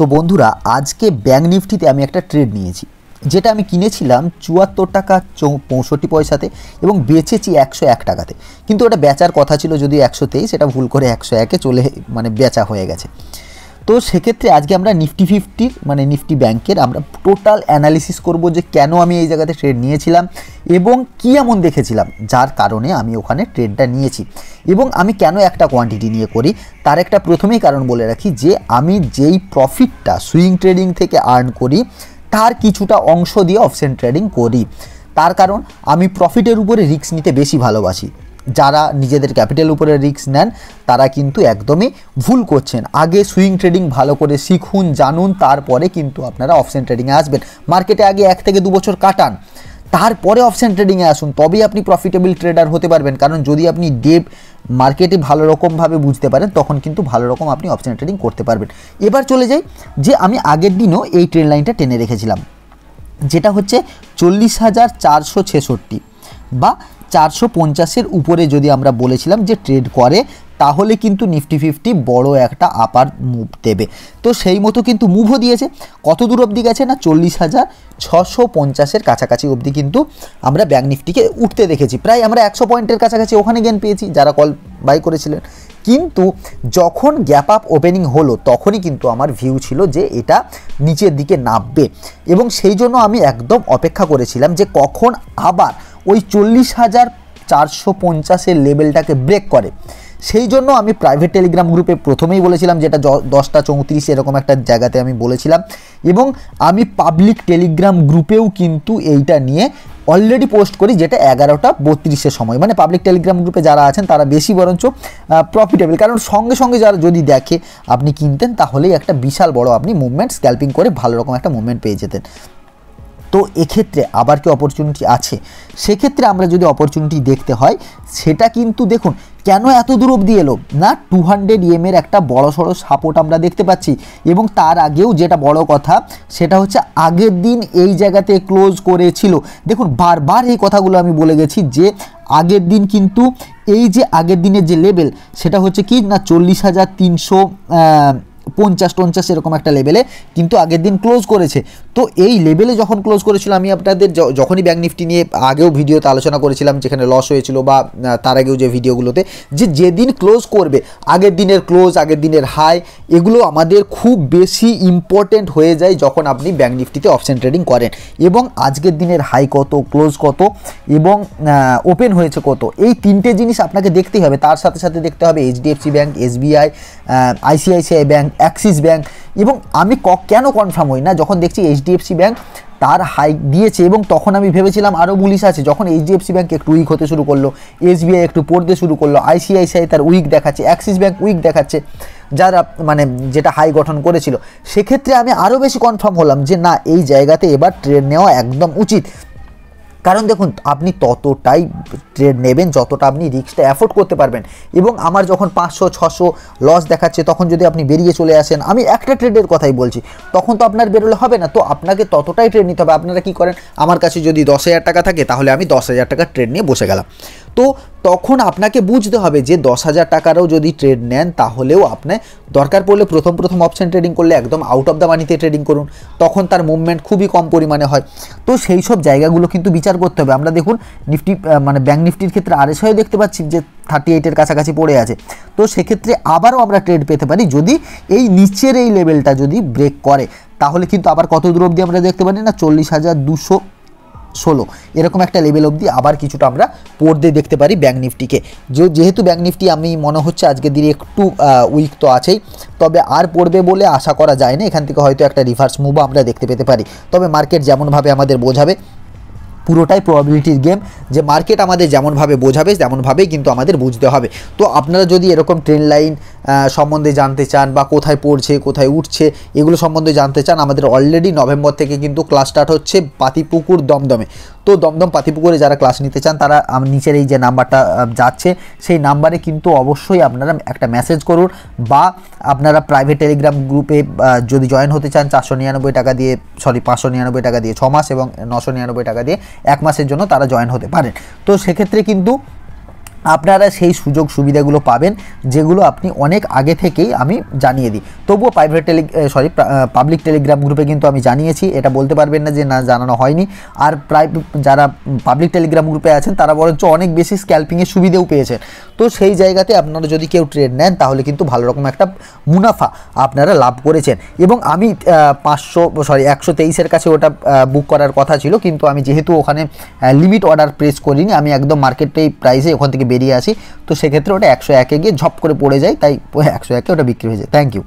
তো বন্ধুরা আজকে ব্যাঙ্ক নিফটিতে আমি একটা ট্রেড নিয়েছি যেটা আমি কিনেছিলাম চুয়াত্তর টাকা পঁয়ষট্টি পয়সাতে এবং বেচেছি একশো এক টাকাতে কিন্তু ওটা বেচার কথা ছিল যদি একশো তেইশ সেটা ভুল করে একশো একে চলে মানে বেচা হয়ে গেছে তো সেক্ষেত্রে আজকে আমরা নিফটি ফিফটির মানে নিফটি ব্যাংকের আমরা টোটাল অ্যানালিসিস করব যে কেন আমি এই জায়গাতে ট্রেড নিয়েছিলাম এবং কি এমন দেখেছিলাম যার কারণে আমি ওখানে ট্রেডটা নিয়েছি এবং আমি কেন একটা কোয়ান্টিটি নিয়ে করি তার একটা প্রথমেই কারণ বলে রাখি যে আমি যেই প্রফিটটা সুইং ট্রেডিং থেকে আর্ন করি তার কিছুটা অংশ দিয়ে অপশন ট্রেডিং করি তার কারণ আমি প্রফিটের উপরে রিস্ক নিতে বেশি ভালোবাসি যারা নিজেদের ক্যাপিটাল উপরে রিস্ক নেন তারা কিন্তু একদমই ভুল করছেন আগে সুইং ট্রেডিং ভালো করে শিখুন জানুন তারপরে কিন্তু আপনারা অপশন ট্রেডিংয়ে আসবেন মার্কেটে আগে এক থেকে দু বছর কাটান তারপরে অপশান ট্রেডিংয়ে আসুন তবেই আপনি প্রফিটেবল ট্রেডার হতে পারবেন কারণ যদি আপনি ডেপ মার্কেটে ভালো রকমভাবে বুঝতে পারেন তখন কিন্তু ভালো রকম আপনি অপশান ট্রেডিং করতে পারবেন এবার চলে যাই যে আমি আগের দিনও এই ট্রেন লাইনটা টেনে রেখেছিলাম যেটা হচ্ছে চল্লিশ হাজার চারশো ছেষট্টি বা চারশো পঞ্চাশের উপরে যদি আমরা বলেছিলাম যে ট্রেড করে তাহলে কিন্তু নিফটি ফিফটি বড় একটা আপার মুভ দেবে তো সেই মতো কিন্তু মুভও দিয়েছে কত দূর অবধি গেছে না চল্লিশ হাজার ছশো পঞ্চাশের কাছাকাছি অবধি কিন্তু আমরা ব্যাঙ্ক নিফটিকে উঠতে দেখেছি প্রায় আমরা একশো পয়েন্টের কাছাকাছি ওখানে জ্ঞান পেয়েছি যারা কল বাই করেছিলেন কিন্তু যখন গ্যাপ আপ ওপেনিং হলো তখনই কিন্তু আমার ভিউ ছিল যে এটা নিচের দিকে নামবে এবং সেই জন্য আমি একদম অপেক্ষা করেছিলাম যে কখন আবার ওই চল্লিশ হাজার চারশো পঞ্চাশের লেভেলটাকে ব্রেক করে সেই জন্য আমি প্রাইভেট টেলিগ্রাম গ্রুপে প্রথমেই বলেছিলাম যেটা দশটা চৌত্রিশ এরকম একটা জায়গাতে আমি বলেছিলাম এবং আমি পাবলিক টেলিগ্রাম গ্রুপেও কিন্তু এইটা নিয়ে অলরেডি পোস্ট করি যেটা এগারোটা বত্রিশের সময় মানে পাবলিক টেলিগ্রাম গ্রুপে যারা আছেন তারা বেশি বরঞ্চ প্রফিটেবল কারণ সঙ্গে সঙ্গে যারা যদি দেখে আপনি কিনতেন তাহলেই একটা বিশাল বড় আপনি মুভমেন্ট স্ক্যাল্পিং করে ভালো রকম একটা মুভমেন্ট পেয়ে যেতেন তো এক্ষেত্রে আবার কি অপরচুনিটি আছে সেক্ষেত্রে আমরা যদি অপরচুনিটি দেখতে হয় সেটা কিন্তু দেখুন কেন এত দূর অবধি এলো না টু হান্ড্রেড ইএমের একটা বড় সড়ো সাপোর্ট আমরা দেখতে পাচ্ছি এবং তার আগেও যেটা বড় কথা সেটা হচ্ছে আগের দিন এই জায়গাতে ক্লোজ করেছিল দেখুন বারবার এই কথাগুলো আমি বলে গেছি যে আগের দিন কিন্তু এই যে আগের দিনের যে লেভেল সেটা হচ্ছে কি না চল্লিশ হাজার তিনশো পঞ্চাশ টঞ্চাশ এরকম একটা লেভেলে কিন্তু আগের দিন ক্লোজ করেছে তো এই লেভেলে যখন ক্লোজ করেছিল আমি আপনাদের যখনই ব্যাঙ্ক নিফটি নিয়ে আগেও ভিডিওতে আলোচনা করেছিলাম যেখানে লস হয়েছিল বা তার আগেও যে ভিডিওগুলোতে যে যেদিন ক্লোজ করবে আগের দিনের ক্লোজ আগের দিনের হাই এগুলো আমাদের খুব বেশি ইম্পর্টেন্ট হয়ে যায় যখন আপনি ব্যাঙ্ক নিফটিতে অপশন ট্রেডিং করেন এবং আজকের দিনের হাই কত ক্লোজ কত এবং ওপেন হয়েছে কত এই তিনটে জিনিস আপনাকে দেখতেই হবে তার সাথে সাথে দেখতে হবে HDFC bank SBI ICICI bank Axis bank এবং আমি ক কেন কনফার্ম হই না যখন দেখছি এইচডিএফসি ব্যাঙ্ক তার হাইক দিয়েছে এবং তখন আমি ভেবেছিলাম আরও বুলিশ আছে যখন এইচডিএফসি ব্যাঙ্ক একটু উইক হতে শুরু করলো এসবিআই একটু পড়তে শুরু করলো আইসিআইসিআই তার উইক দেখাচ্ছে অ্যাক্সিস ব্যাঙ্ক উইক দেখাচ্ছে যারা মানে যেটা হাই গঠন করেছিল সেক্ষেত্রে আমি আরও বেশি কনফার্ম হলাম যে না এই জায়গাতে এবার ট্রেড নেওয়া একদম উচিত কারণ দেখুন আপনি ততটাই ট্রেড নেবেন যতটা আপনি রিক্সটা অ্যাফোর্ড করতে পারবেন এবং আমার যখন পাঁচশো ছশো লস দেখাচ্ছে তখন যদি আপনি বেরিয়ে চলে আসেন আমি একটা ট্রেডের কথাই বলছি তখন তো আপনার বেরোলে হবে না তো আপনাকে ততটাই ট্রেড নিতে হবে আপনারা কী করেন আমার কাছে যদি দশ হাজার টাকা থাকে তাহলে আমি দশ হাজার টাকার ট্রেড নিয়ে বসে গেলাম তো তখন আপনাকে বুঝতে হবে যে দশ হাজার টাকারও যদি ট্রেড নেন তাহলেও আপনার দরকার পড়লে প্রথম প্রথম অপশন ট্রেডিং করলে একদম আউট অফ দ্য মানিতে ট্রেডিং করুন তখন তার মুভমেন্ট খুবই কম পরিমাণে হয় তো সেই সব জায়গাগুলো কিন্তু বিচার করতে হবে আমরা দেখুন নিফটি মানে ব্যাঙ্ক নিফটির ক্ষেত্রে আর এসেও দেখতে পাচ্ছি যে থার্টি এইটের কাছাকাছি পড়ে আছে তো সেক্ষেত্রে আবারও আমরা ট্রেড পেতে পারি যদি এই নিচের এই লেভেলটা যদি ব্রেক করে তাহলে কিন্তু আবার কত দূর অবধি আমরা দেখতে পারি না চল্লিশ হাজার দুশো ষোলো এরকম একটা লেভেল অবধি আবার কিছুটা আমরা পড়তে দেখতে পারি ব্যাঙ্ক নিফটিকে যেহেতু ব্যাঙ্ক নিফটি আমি মনে হচ্ছে আজকের দিনে একটু উইক তো আছেই তবে আর পড়বে বলে আশা করা যায় না এখান থেকে হয়তো একটা রিভার্স মুভও আমরা দেখতে পেতে পারি তবে মার্কেট যেমনভাবে আমাদের বোঝাবে পুরোটাই প্রবাবিলিটির গেম যে মার্কেট আমাদের যেমনভাবে বোঝাবে তেমনভাবেই কিন্তু আমাদের বুঝতে হবে তো আপনারা যদি এরকম ট্রেন লাইন সম্বন্ধে জানতে চান বা কোথায় পড়ছে কোথায় উঠছে এগুলো সম্বন্ধে জানতে চান আমাদের অলরেডি নভেম্বর থেকে কিন্তু ক্লাস স্টার্ট হচ্ছে পাতিপুকুর দমদমে তো দমদম পাতিপুকুরে যারা ক্লাস নিতে চান তারা নিচের এই যে নাম্বারটা যাচ্ছে সেই নাম্বারে কিন্তু অবশ্যই আপনারা একটা মেসেজ করুন বা আপনারা প্রাইভেট টেলিগ্রাম গ্রুপে যদি জয়েন হতে চান চারশো নিরানব্বই টাকা দিয়ে সরি পাঁচশো নিরানব্বই টাকা দিয়ে ছ মাস এবং নশো নিরানব্বই টাকা দিয়ে এক মাসের জন্য তারা জয়েন হতে পারেন তো সেক্ষেত্রে কিন্তু আপনারা সেই সুযোগ সুবিধাগুলো পাবেন যেগুলো আপনি অনেক আগে থেকেই আমি জানিয়ে দিই তবুও private tele sorry public telegram গ্রুপে কিন্তু আমি জানিয়েছি এটা বলতে পারবেন না যে না জানানো হয়নি আর প্রায় যারা পাবলিক টেলিগ্রাম গ্রুপে আছেন তারা বরঞ্চ অনেক বেশি স্ক্যালপিংয়ের সুবিধেও পেয়েছেন তো সেই জায়গাতে আপনারা যদি কেউ ট্রেড নেন তাহলে কিন্তু ভালো রকম একটা মুনাফা আপনারা লাভ করেছেন এবং আমি পাঁচশো সরি একশো তেইশের কাছে ওটা বুক করার কথা ছিল কিন্তু আমি যেহেতু ওখানে লিমিট অর্ডার প্রেস করিনি আমি একদম মার্কেটেই প্রাইসে ওখান থেকে বেরিয়ে আসি তো সেক্ষেত্রে ওটা একশো একে গিয়ে ঝপ করে পড়ে যায় তাই একশো একে ওটা বিক্রি হয়ে যায় থ্যাংক ইউ